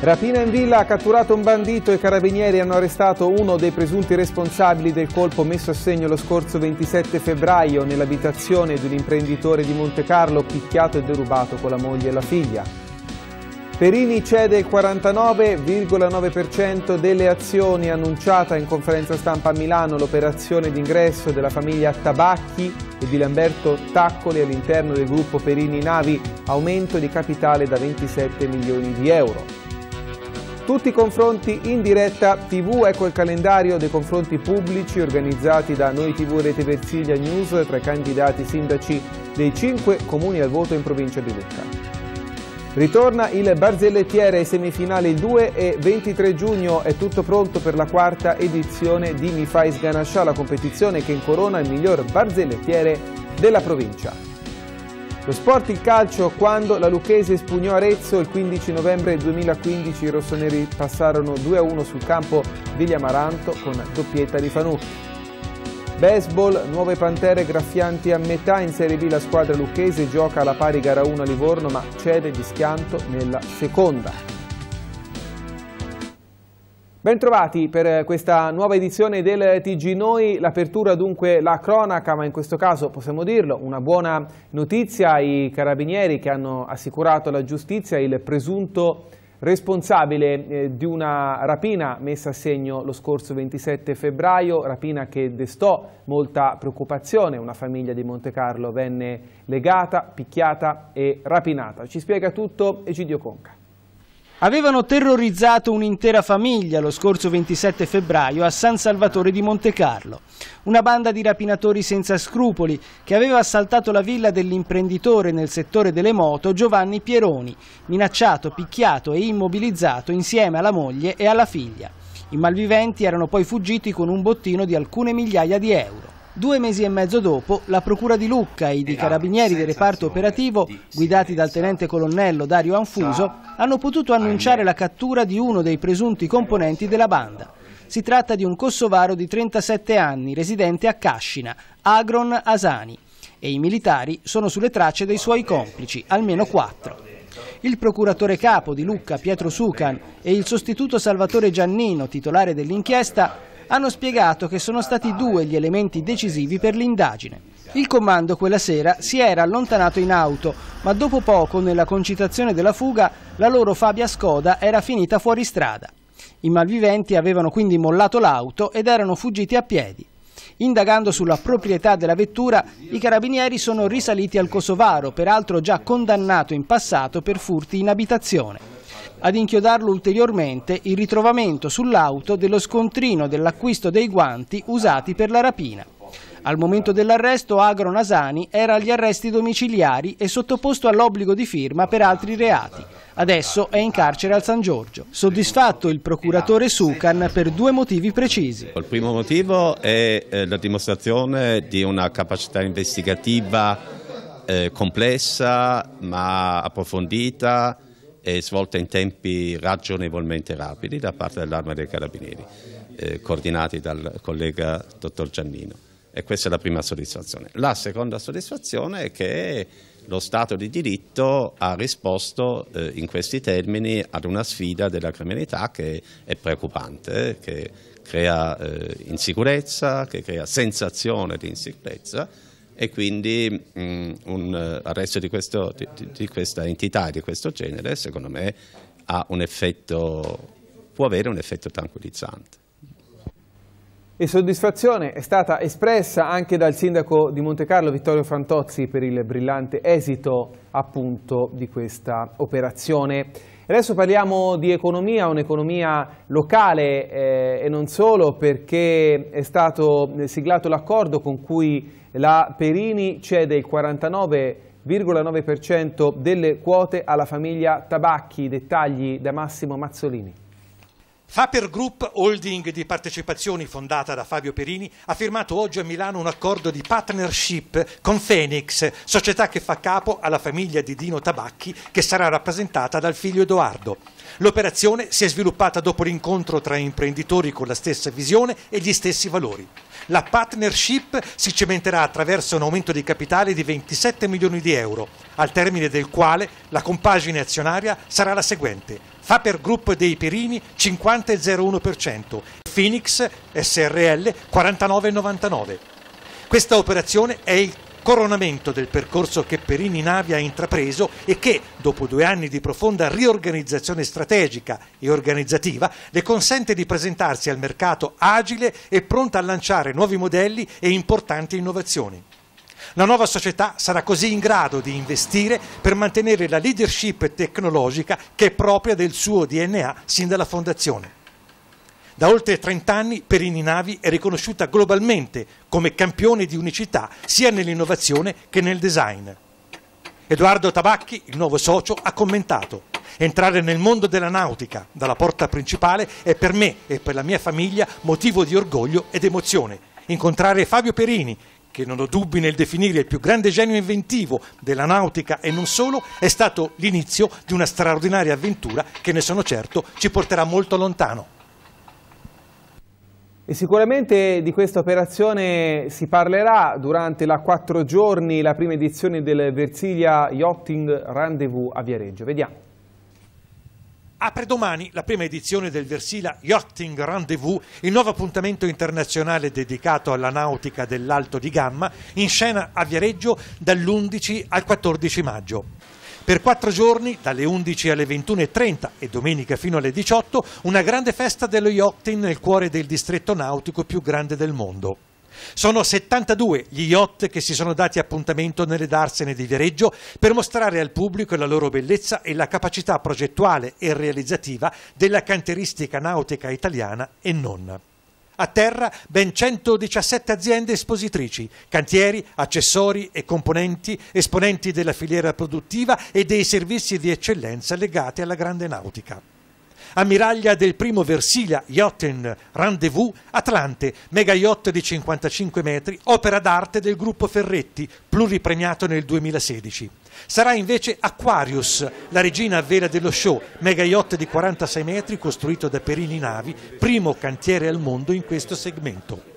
Rapina in villa ha catturato un bandito e i carabinieri hanno arrestato uno dei presunti responsabili del colpo messo a segno lo scorso 27 febbraio nell'abitazione di un imprenditore di Monte Carlo picchiato e derubato con la moglie e la figlia. Perini cede il 49,9% delle azioni annunciata in conferenza stampa a Milano l'operazione d'ingresso della famiglia Tabacchi e di Lamberto Taccoli all'interno del gruppo Perini Navi, aumento di capitale da 27 milioni di euro. Tutti i confronti in diretta TV, ecco il calendario dei confronti pubblici organizzati da Noi TV Rete Versilia News tra i candidati sindaci dei cinque comuni al voto in provincia di Lucca. Ritorna il Barzellettiere ai semifinali il 2 e 23 giugno è tutto pronto per la quarta edizione di Mi Fai Sganascià, la competizione che incorona il miglior barzellettiere della provincia. Lo sport il calcio quando la Lucchese spugnò Arezzo il 15 novembre 2015 i rossoneri passarono 2-1 sul campo degli Amaranto con doppietta di Fanucchi. Baseball, nuove pantere graffianti a metà in Serie B la squadra lucchese gioca alla pari gara 1 a Livorno ma cede di schianto nella seconda. Bentrovati per eh, questa nuova edizione del TG Noi, l'apertura dunque la cronaca, ma in questo caso possiamo dirlo, una buona notizia, i carabinieri che hanno assicurato alla giustizia il presunto responsabile eh, di una rapina messa a segno lo scorso 27 febbraio, rapina che destò molta preoccupazione, una famiglia di Monte Carlo venne legata, picchiata e rapinata. Ci spiega tutto Egidio Conca. Avevano terrorizzato un'intera famiglia lo scorso 27 febbraio a San Salvatore di Montecarlo. Una banda di rapinatori senza scrupoli che aveva assaltato la villa dell'imprenditore nel settore delle moto Giovanni Pieroni, minacciato, picchiato e immobilizzato insieme alla moglie e alla figlia. I malviventi erano poi fuggiti con un bottino di alcune migliaia di euro. Due mesi e mezzo dopo, la Procura di Lucca e i carabinieri del reparto operativo, guidati dal tenente colonnello Dario Anfuso, hanno potuto annunciare la cattura di uno dei presunti componenti della banda. Si tratta di un kosovaro di 37 anni, residente a Cascina, Agron Asani, e i militari sono sulle tracce dei suoi complici, almeno quattro il procuratore capo di Lucca Pietro Sucan e il sostituto Salvatore Giannino, titolare dell'inchiesta, hanno spiegato che sono stati due gli elementi decisivi per l'indagine. Il comando quella sera si era allontanato in auto, ma dopo poco, nella concitazione della fuga, la loro Fabia Scoda era finita fuori strada. I malviventi avevano quindi mollato l'auto ed erano fuggiti a piedi. Indagando sulla proprietà della vettura, i carabinieri sono risaliti al Kosovaro, peraltro già condannato in passato per furti in abitazione ad inchiodarlo ulteriormente il ritrovamento sull'auto dello scontrino dell'acquisto dei guanti usati per la rapina. Al momento dell'arresto Agro Nasani era agli arresti domiciliari e sottoposto all'obbligo di firma per altri reati. Adesso è in carcere al San Giorgio. Soddisfatto il procuratore Sucan per due motivi precisi. Il primo motivo è eh, la dimostrazione di una capacità investigativa eh, complessa ma approfondita e svolta in tempi ragionevolmente rapidi da parte dell'Arma dei Carabinieri, eh, coordinati dal collega dottor Giannino. E questa è la prima soddisfazione. La seconda soddisfazione è che lo Stato di diritto ha risposto eh, in questi termini ad una sfida della criminalità che è preoccupante, eh, che crea eh, insicurezza, che crea sensazione di insicurezza e quindi mh, mm, un eh, arresto di, questo, di, di questa entità, di questo genere, secondo me ha un effetto, può avere un effetto tranquillizzante. E soddisfazione è stata espressa anche dal sindaco di Monte Carlo Vittorio Frantozzi per il brillante esito appunto di questa operazione. Adesso parliamo di economia, un'economia locale eh, e non solo perché è stato siglato l'accordo con cui la Perini cede il 49,9% delle quote alla famiglia Tabacchi, dettagli da Massimo Mazzolini. Faper Group, holding di partecipazioni fondata da Fabio Perini, ha firmato oggi a Milano un accordo di partnership con Phoenix, società che fa capo alla famiglia di Dino Tabacchi, che sarà rappresentata dal figlio Edoardo. L'operazione si è sviluppata dopo l'incontro tra imprenditori con la stessa visione e gli stessi valori. La partnership si cementerà attraverso un aumento di capitale di 27 milioni di euro, al termine del quale la compagine azionaria sarà la seguente. Fa per gruppo dei Perini 50,01%, Phoenix SRL 49,99%. Questa operazione è il coronamento del percorso che Perini Navi ha intrapreso e che, dopo due anni di profonda riorganizzazione strategica e organizzativa, le consente di presentarsi al mercato agile e pronta a lanciare nuovi modelli e importanti innovazioni. La nuova società sarà così in grado di investire per mantenere la leadership tecnologica che è propria del suo DNA sin dalla fondazione. Da oltre 30 anni Perini Navi è riconosciuta globalmente come campione di unicità sia nell'innovazione che nel design. Edoardo Tabacchi, il nuovo socio, ha commentato Entrare nel mondo della nautica dalla porta principale è per me e per la mia famiglia motivo di orgoglio ed emozione. Incontrare Fabio Perini, che non ho dubbi nel definire il più grande genio inventivo della nautica e non solo, è stato l'inizio di una straordinaria avventura che ne sono certo ci porterà molto lontano. E sicuramente di questa operazione si parlerà durante la quattro giorni, la prima edizione del Versilia Yachting Rendezvous a Viareggio. Vediamo. Apre domani la prima edizione del Versilia Yachting Rendezvous, il nuovo appuntamento internazionale dedicato alla nautica dell'alto di gamma, in scena a Viareggio dall'11 al 14 maggio. Per quattro giorni, dalle 11 alle 21.30 e domenica fino alle 18, una grande festa dello yachting nel cuore del distretto nautico più grande del mondo. Sono 72 gli yacht che si sono dati appuntamento nelle darsene di Viareggio per mostrare al pubblico la loro bellezza e la capacità progettuale e realizzativa della canteristica nautica italiana e non a terra ben 117 aziende espositrici, cantieri, accessori e componenti, esponenti della filiera produttiva e dei servizi di eccellenza legati alla grande nautica ammiraglia del primo Versilia Yachten Rendezvous Atlante, mega yacht di 55 metri, opera d'arte del gruppo Ferretti, pluripremiato nel 2016. Sarà invece Aquarius, la regina a vela dello show, mega yacht di 46 metri costruito da Perini Navi, primo cantiere al mondo in questo segmento.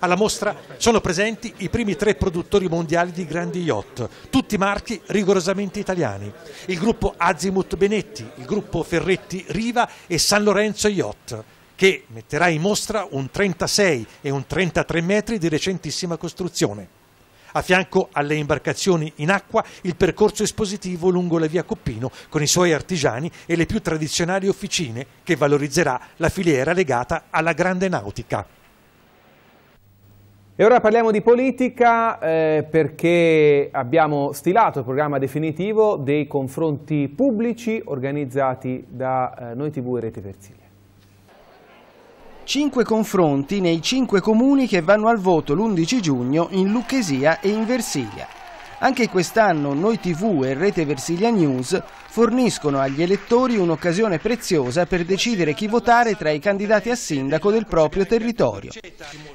Alla mostra sono presenti i primi tre produttori mondiali di grandi yacht, tutti marchi rigorosamente italiani. Il gruppo Azimut Benetti, il gruppo Ferretti Riva e San Lorenzo Yacht che metterà in mostra un 36 e un 33 metri di recentissima costruzione. A fianco alle imbarcazioni in acqua il percorso espositivo lungo la via Coppino con i suoi artigiani e le più tradizionali officine che valorizzerà la filiera legata alla grande nautica. E ora parliamo di politica eh, perché abbiamo stilato il programma definitivo dei confronti pubblici organizzati da eh, Noi TV e Rete Versilia. Cinque confronti nei cinque comuni che vanno al voto l'11 giugno in Lucchesia e in Versilia. Anche quest'anno Noi TV e Rete Versilia News forniscono agli elettori un'occasione preziosa per decidere chi votare tra i candidati a sindaco del proprio territorio.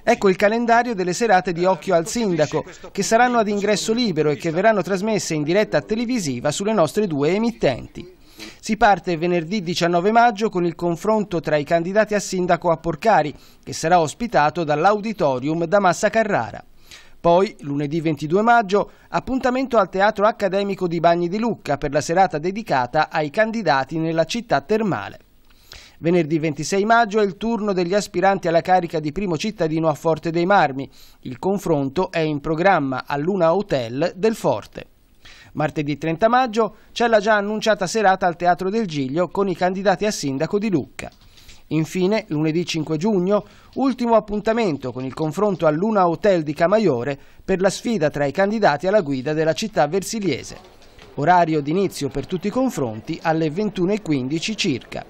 Ecco il calendario delle serate di Occhio al Sindaco, che saranno ad ingresso libero e che verranno trasmesse in diretta televisiva sulle nostre due emittenti. Si parte venerdì 19 maggio con il confronto tra i candidati a sindaco a Porcari, che sarà ospitato dall'Auditorium da Massa Carrara. Poi, lunedì 22 maggio, appuntamento al Teatro Accademico di Bagni di Lucca per la serata dedicata ai candidati nella città termale. Venerdì 26 maggio è il turno degli aspiranti alla carica di primo cittadino a Forte dei Marmi. Il confronto è in programma all'Una Hotel del Forte. Martedì 30 maggio c'è la già annunciata serata al Teatro del Giglio con i candidati a sindaco di Lucca. Infine, lunedì 5 giugno, ultimo appuntamento con il confronto al Luna Hotel di Camaiore per la sfida tra i candidati alla guida della città versiliese. Orario d'inizio per tutti i confronti alle 21.15 circa.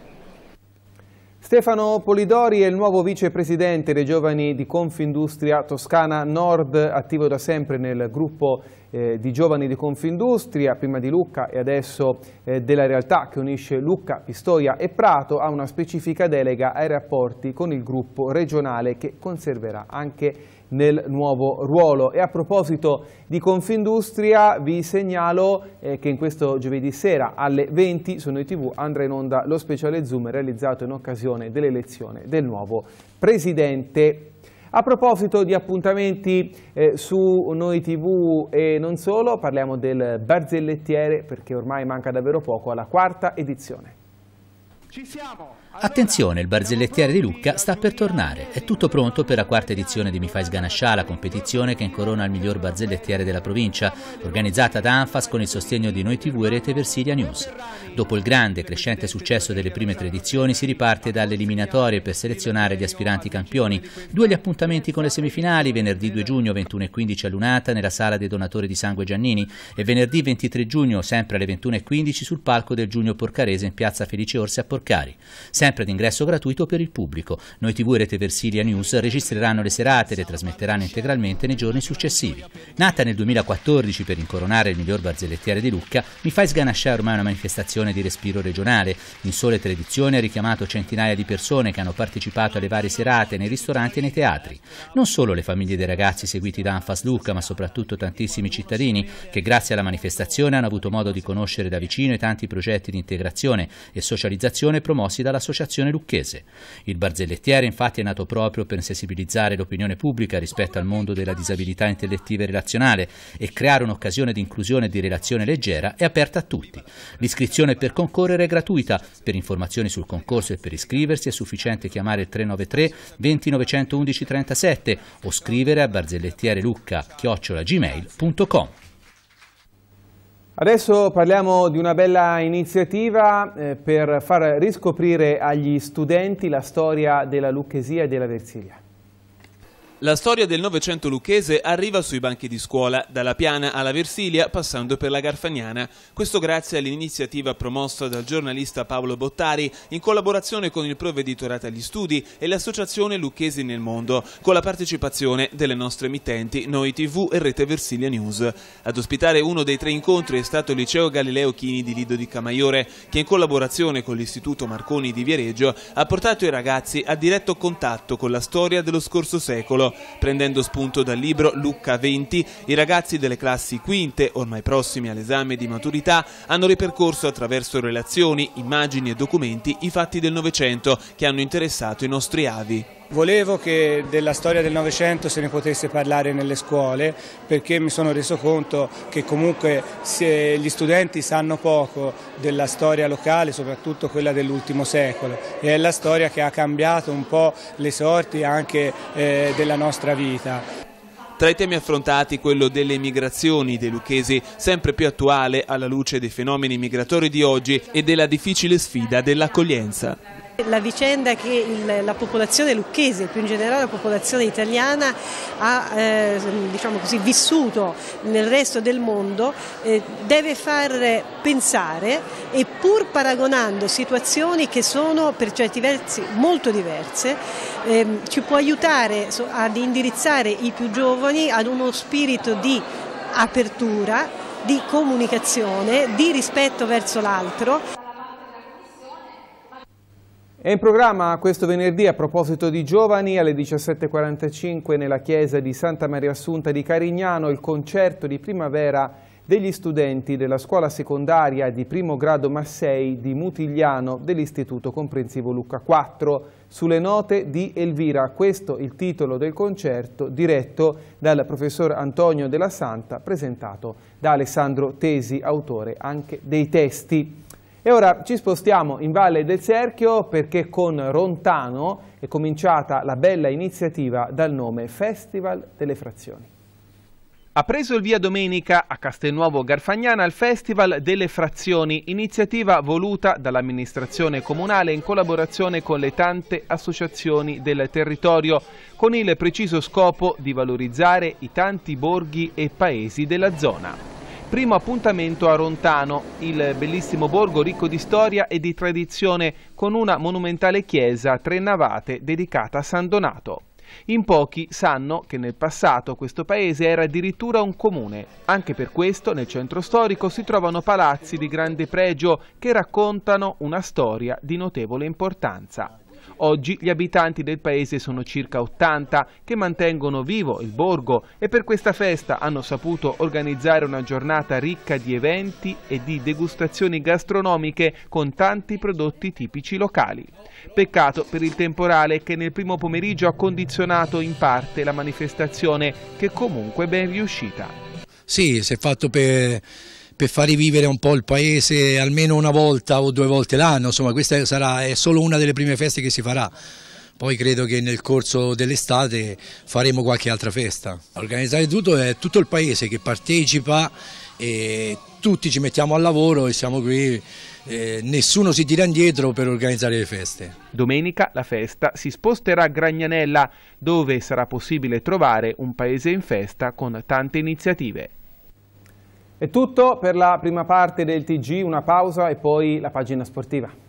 Stefano Polidori è il nuovo vicepresidente dei giovani di Confindustria Toscana Nord, attivo da sempre nel gruppo eh, di giovani di Confindustria, prima di Lucca e adesso eh, della realtà che unisce Lucca, Pistoia e Prato, ha una specifica delega ai rapporti con il gruppo regionale che conserverà anche il nel nuovo ruolo. E a proposito di Confindustria vi segnalo eh, che in questo giovedì sera alle 20 su Noi TV andrà in onda lo speciale Zoom realizzato in occasione dell'elezione del nuovo presidente a proposito di appuntamenti eh, su Noi TV e non solo, parliamo del barzellettiere perché ormai manca davvero poco alla quarta edizione. Ci siamo! Attenzione, il barzellettiere di Lucca sta per tornare. È tutto pronto per la quarta edizione di Mi fai sganascià, la competizione che incorona il miglior barzellettiere della provincia, organizzata da Anfas con il sostegno di Noi TV e Rete Versilia News. Dopo il grande e crescente successo delle prime tre edizioni si riparte dalle eliminatorie per selezionare gli aspiranti campioni. Due gli appuntamenti con le semifinali, venerdì 2 giugno 21.15 a Lunata nella sala dei donatori di sangue Giannini e venerdì 23 giugno sempre alle 21.15 sul palco del Giugno Porcarese in piazza Felice Orsi a Porcari sempre d'ingresso gratuito per il pubblico. Noi TV e Rete Versilia News registreranno le serate e le trasmetteranno integralmente nei giorni successivi. Nata nel 2014 per incoronare il miglior barzellettiere di Lucca, mi fai sganasciare ormai una manifestazione di respiro regionale. In sole tre edizioni ha richiamato centinaia di persone che hanno partecipato alle varie serate nei ristoranti e nei teatri. Non solo le famiglie dei ragazzi seguiti da Anfas Lucca, ma soprattutto tantissimi cittadini che grazie alla manifestazione hanno avuto modo di conoscere da vicino i tanti progetti di integrazione e socializzazione promossi dalla società dell'Associazione Lucchese. Il barzellettiere infatti è nato proprio per sensibilizzare l'opinione pubblica rispetto al mondo della disabilità intellettiva e relazionale e creare un'occasione di inclusione e di relazione leggera e aperta a tutti. L'iscrizione per concorrere è gratuita. Per informazioni sul concorso e per iscriversi è sufficiente chiamare il 393 2911 37 o scrivere a barzellettiere lucca chiocciolagmail.com. Adesso parliamo di una bella iniziativa eh, per far riscoprire agli studenti la storia della Lucchesia e della Versilia. La storia del Novecento lucchese arriva sui banchi di scuola, dalla Piana alla Versilia, passando per la Garfagnana. Questo grazie all'iniziativa promossa dal giornalista Paolo Bottari in collaborazione con il Provveditorato agli Studi e l'Associazione Lucchesi nel Mondo, con la partecipazione delle nostre emittenti Noi TV e Rete Versilia News. Ad ospitare uno dei tre incontri è stato il Liceo Galileo Chini di Lido di Camaiore, che in collaborazione con l'Istituto Marconi di Viareggio ha portato i ragazzi a diretto contatto con la storia dello scorso secolo prendendo spunto dal libro Lucca 20, i ragazzi delle classi quinte, ormai prossimi all'esame di maturità, hanno ripercorso attraverso relazioni, immagini e documenti i fatti del Novecento che hanno interessato i nostri avi. Volevo che della storia del Novecento se ne potesse parlare nelle scuole perché mi sono reso conto che comunque gli studenti sanno poco della storia locale, soprattutto quella dell'ultimo secolo e è la storia che ha cambiato un po' le sorti anche eh, della nostra vita. Tra i temi affrontati quello delle migrazioni dei lucchesi, sempre più attuale alla luce dei fenomeni migratori di oggi e della difficile sfida dell'accoglienza. La vicenda che il, la popolazione lucchese, più in generale la popolazione italiana, ha eh, diciamo così, vissuto nel resto del mondo eh, deve far pensare e pur paragonando situazioni che sono per certi versi molto diverse, eh, ci può aiutare ad indirizzare i più giovani ad uno spirito di apertura, di comunicazione, di rispetto verso l'altro. È in programma questo venerdì a proposito di giovani alle 17.45 nella chiesa di Santa Maria Assunta di Carignano il concerto di primavera degli studenti della scuola secondaria di primo grado Massei di Mutigliano dell'Istituto Comprensivo Lucca 4 sulle note di Elvira. Questo è il titolo del concerto diretto dal professor Antonio della Santa presentato da Alessandro Tesi, autore anche dei testi. E ora ci spostiamo in Valle del Serchio perché con Rontano è cominciata la bella iniziativa dal nome Festival delle Frazioni. Ha preso il via domenica a Castelnuovo Garfagnana il Festival delle Frazioni, iniziativa voluta dall'amministrazione comunale in collaborazione con le tante associazioni del territorio, con il preciso scopo di valorizzare i tanti borghi e paesi della zona. Primo appuntamento a Rontano, il bellissimo borgo ricco di storia e di tradizione con una monumentale chiesa a tre navate dedicata a San Donato. In pochi sanno che nel passato questo paese era addirittura un comune. Anche per questo nel centro storico si trovano palazzi di grande pregio che raccontano una storia di notevole importanza. Oggi gli abitanti del paese sono circa 80 che mantengono vivo il borgo e per questa festa hanno saputo organizzare una giornata ricca di eventi e di degustazioni gastronomiche con tanti prodotti tipici locali. Peccato per il temporale che nel primo pomeriggio ha condizionato in parte la manifestazione che comunque ben riuscita. Sì, si è fatto per per far rivivere un po' il paese almeno una volta o due volte l'anno, insomma questa sarà, è solo una delle prime feste che si farà. Poi credo che nel corso dell'estate faremo qualche altra festa. Organizzare tutto è tutto il paese che partecipa e tutti ci mettiamo al lavoro e siamo qui, eh, nessuno si tira indietro per organizzare le feste. Domenica la festa si sposterà a Gragnanella dove sarà possibile trovare un paese in festa con tante iniziative. È tutto per la prima parte del TG, una pausa e poi la pagina sportiva.